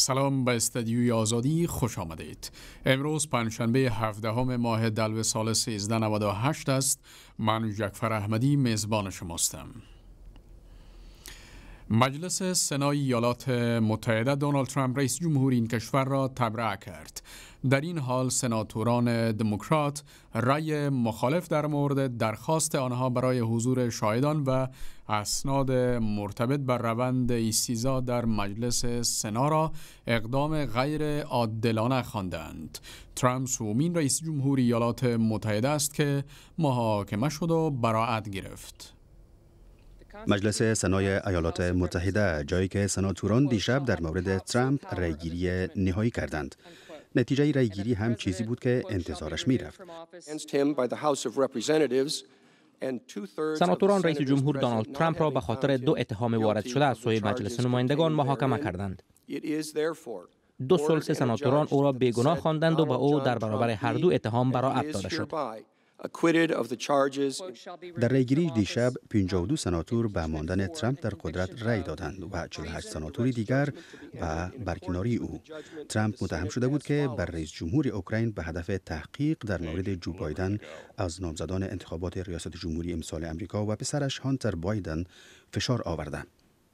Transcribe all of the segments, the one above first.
سلام به استدیوی آزادی خوش آمدید. امروز پنجشنبه 17 همه ماه دلو سال 1398 است. من جکفر احمدی میزبان شماستم. مجلس سنای ایالات متحده دونالد ترامپ رئیس جمهور این کشور را تبرئه کرد در این حال سناتوران دموکرات رأی مخالف در مورد درخواست آنها برای حضور شاهدان و اسناد مرتبط بر روند ایستیزا در مجلس سنا را اقدام غیر عادلانه خواندند ترامپ سومین رئیس جمهور ایالات متحده است که محاکمه شد و براعت گرفت مجلس سنای ایالات متحده جایی که سناتوران دیشب در مورد ترامپ رأیگیری نهایی کردند نتیجه رایگیری هم چیزی بود که انتظارش میرفت سناتوران رئیس جمهور دانالد ترامپ را به خاطر دو اتهام وارد شده از سوی مجلس نمایندگان محاکمه کردند دو سلس سناتوران او را بیگناه خواندند و به او در برابر هر دو اتهام برای داده شد در گیری دیشب 52 سناتور به ماندن ترامپ در قدرت رای دادند و 48 سناتور دیگر به برکناری او ترامپ متهم شده بود که بر رئیس جمهور اوکراین به هدف تحقیق در مورد جو بایدن از نامزدان انتخابات ریاست جمهوری امسال امریکا و پسرش هانتر بایدن فشار آوردند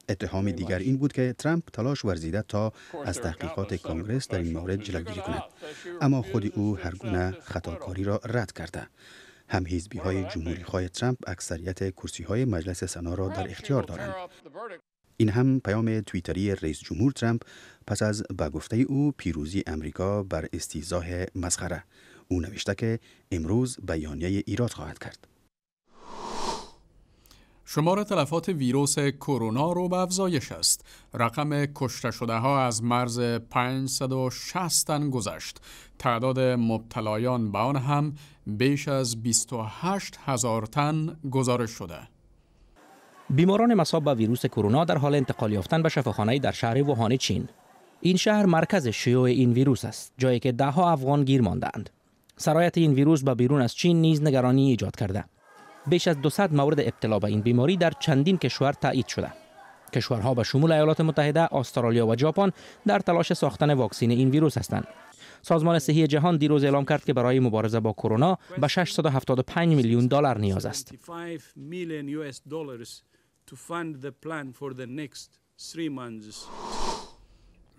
اتهام دیگر این بود که ترامپ تلاش ورزیده تا از تحقیقات کنگرس در این مورد جلوگیری کند اما خود او هر گونه خطاکاری را رد کرده هم حزبی های جمهوری خواه ترامپ اکثریت کرسی های مجلس سنا را در اختیار دارند این هم پیام توییتری رئیس جمهور ترامپ پس از به گفته او پیروزی امریکا بر استیزاه مسخره او نوشته که امروز بیانیه ایراد خواهد کرد شمار تلفات ویروس کرونا رو به افزایش است. رقم کشته شده ها از مرز 560 تن گذشت. تعداد مبتلایان به آن هم بیش از 28 هزار تن گزارش شده. بیماران مصاب به ویروس کرونا در حال انتقال یافتن به شفاخانه در شهر ووهان چین. این شهر مرکز شیوع این ویروس است، جایی که دهها افغان گیر ماندند. سرایت این ویروس به بیرون از چین نیز نگرانی ایجاد کرده. بیش از 200 مورد ابتلا به این بیماری در چندین کشور تایید شده کشورها به شمول ایالات متحده، استرالیا و ژاپن در تلاش ساختن واکسین این ویروس هستند. سازمان صحی جهان دیروز اعلام کرد که برای مبارزه با کرونا به 675 میلیون دلار نیاز است.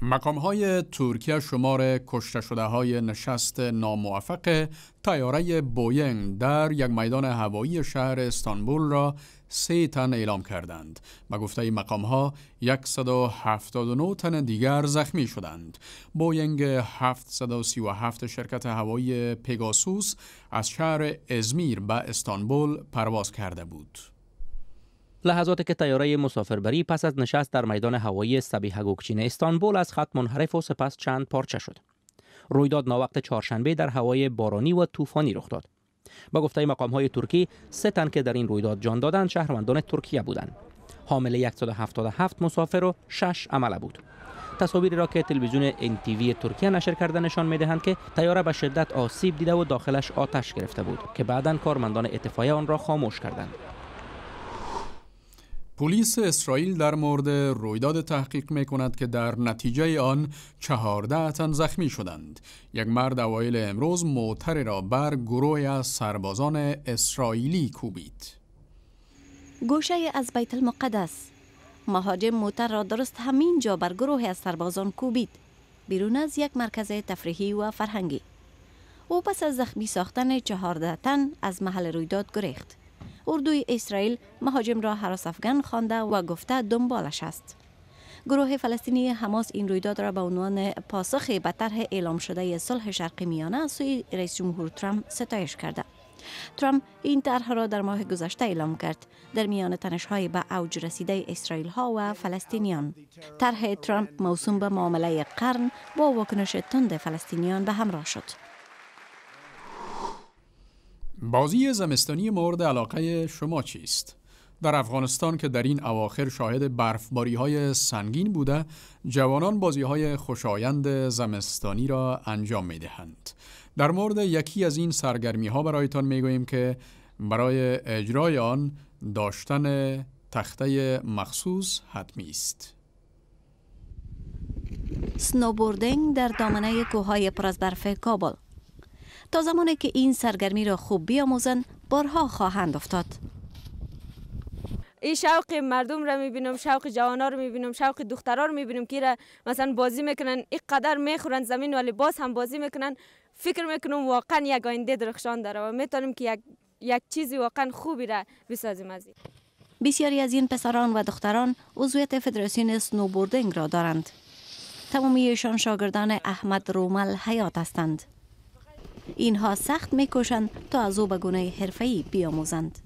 مقام های ترکیه شمار کشته شده های نشست ناموفق تیاره بوینگ در یک میدان هوایی شهر استانبول را سی تن اعلام کردند. به گفته مقام ها 179 تن دیگر زخمی شدند. بوینگ 737 شرکت هوایی پگاسوس از شهر ازمیر به استانبول پرواز کرده بود. لحظاتی که تیاره مسافربری پس از نشست در میدان هوایی سبیه گوکچین استانبول از خط منحرف و سپس چند پارچه شد. رویداد ناوقت چهارشنبه در هوای بارانی و طوفانی رخ داد. با گفته مقام های ترکی سه تن که در این رویداد جان دادند شهروندان ترکیه بودند. حامل 177 مسافر و 6 عمله بود. تصاویری را که تلویزیون انتیوی ترکیه نشر کرده نشان میدهند که تیاره به شدت آسیب دیده و داخلش آتش گرفته بود که بعدا کارمندان اتفاقی آن را خاموش کردند. پلیس اسرائیل در مورد رویداد تحقیق می کند که در نتیجه آن چهارده تن زخمی شدند. یک مرد اوایل امروز موتر را بر گروه از سربازان اسرائیلی کوبید. گوشه از بیت المقدس مهاجم موتر را درست همین جا بر گروه از سربازان کوبید بیرون از یک مرکز تفریحی و فرهنگی او پس از زخمی ساختن چهارده تن از محل رویداد گریخت اردوی اسرائیل مهاجم را حراس افغان خوانده و گفته دنبالش است گروه فلسطینی حماس این رویداد را به عنوان پاسخی به طرح اعلام شده صلح شرقی میانه سوی رئیس جمهور ترامپ ستایش کرده ترامپ این طرح را در ماه گذشته اعلام کرد در میان های به اوج رسیده اسرائیل ها و فلسطینیان طرح ترامپ موسوم به معامله قرن با واکنش تند فلسطینیان به همراه شد بازی زمستانی مورد علاقه شما چیست؟ در افغانستان که در این اواخر شاهد برفباری های سنگین بوده جوانان بازی های خوشایند زمستانی را انجام می دهند. در مورد یکی از این سرگرمی ها برایتان می گوییم که برای اجرای آن داشتن تخته مخصوص حتمی است. سنوبوردینگ در دامنه کوههای پر از برف کابل تا زمانی که این سرگرمی را خوب بیاموزند بارها خواهند افتاد این شوق مردم را میبینم شوق جوانا را میبینم شوق دخترا را میبینم که مثلا بازی میکنن قدر میخورن زمین ولی باز هم بازی میکنن فکر میکنم واقعا یک آینده درخشان داره و میتونیم که یک یک چیزی واقعا خوبی را بسازیم از این بسیاری از این پسران و دختران عضویت فدراسیون سنوبوردینگ را دارند تمامیشان ایشان شاگردان احمد رومل حیات هستند اینها سخت میکشند تا از او به گونه حرفه‌ای بیاموزند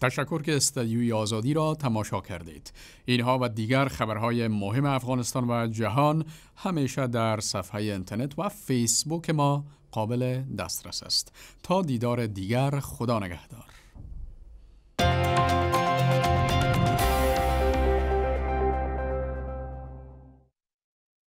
تشکر که استدیوی آزادی را تماشا کردید. اینها و دیگر خبرهای مهم افغانستان و جهان همیشه در صفحه اینترنت و فیسبوک ما قابل دسترس است. تا دیدار دیگر خدا نگهدار.